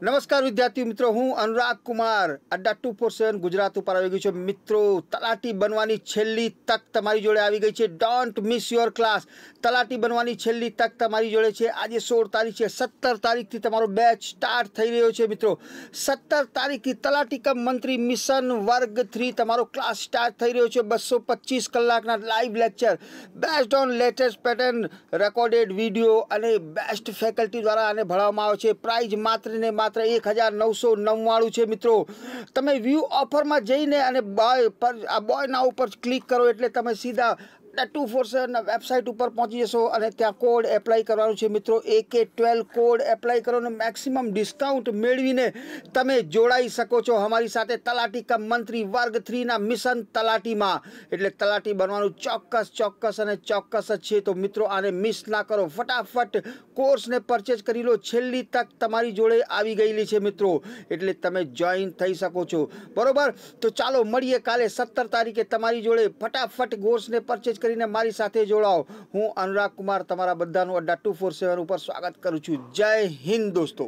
नमस्कार विद्यार्थी मित्रो હું अनुराग कुमार अड्डा 2% ગુજરાત ઉપર આવી ગયો છું મિત્રો તલાટી બનવાની છેલ્લી તક તમારી જોડે આવી ગઈ છે ડોન્ટ મિસ યોર ક્લાસ તલાટી બનવાની છેલ્લી તક તમારી જોડે છે આજે 16 તારીખે 17 તારીખથી તમારો બેચ સ્ટાર્ટ થઈ રહ્યો છે મિત્રો 17 તારીખની તલાટી કમ મંત્રી મિશન વર્ગ 3 તમારો ક્લાસ સ્ટાર્ટ થઈ રહ્યો છે 225 કલાકના live lecture best on latest pattern recorded video અને બેસ્ટ ફેકલ્ટી દ્વારા આને ભણાવવામાં આવશે પ્રાઇઝ માત્રને માત્ર એક હજાર નવસો નવ્વાણું છે મિત્રો તમે વ્યૂ ઓફરમાં જઈને અને બોય પર આ બોયના ઉપર ક્લિક કરો એટલે તમે સીધા ટુ ફોર્સના વેબસાઇટ ઉપર પહોંચી જશો અને ત્યાં કોડ એપ્લાય કરવાનો છે મિત્રો એકે ટ્વેલ્વ કોડ એપ્લાય કરો અને મેક્સિમમ ડિસ્કાઉન્ટ મેળવીને તમે જોડાઈ શકો છો અમારી સાથે તલાટી કમ મંત્રી વર્ગ થ્રીના મિશન તલાટીમાં એટલે તલાટી બનવાનું ચોક્કસ ચોક્કસ અને ચોક્કસ જ છે તો મિત્રો આને મિસ ના કરો ફટાફટ કોર્સને પરચેજ કરી લો છેલ્લી તક તમારી જોડે આવી ગયેલી છે મિત્રો એટલે તમે જોઈન થઈ શકો છો બરોબર તો ચાલો મળીએ કાલે સત્તર તારીખે તમારી જોડે ફટાફટ કોર્સને પરચેજ કરીને મારી સાથે જોડાઓ હું અનુરાગ કુમાર તમારા બધાનું અડ્ડા ટુ ફોર સેવન ઉપર સ્વાગત કરું છું જય હિન્દ દોસ્તો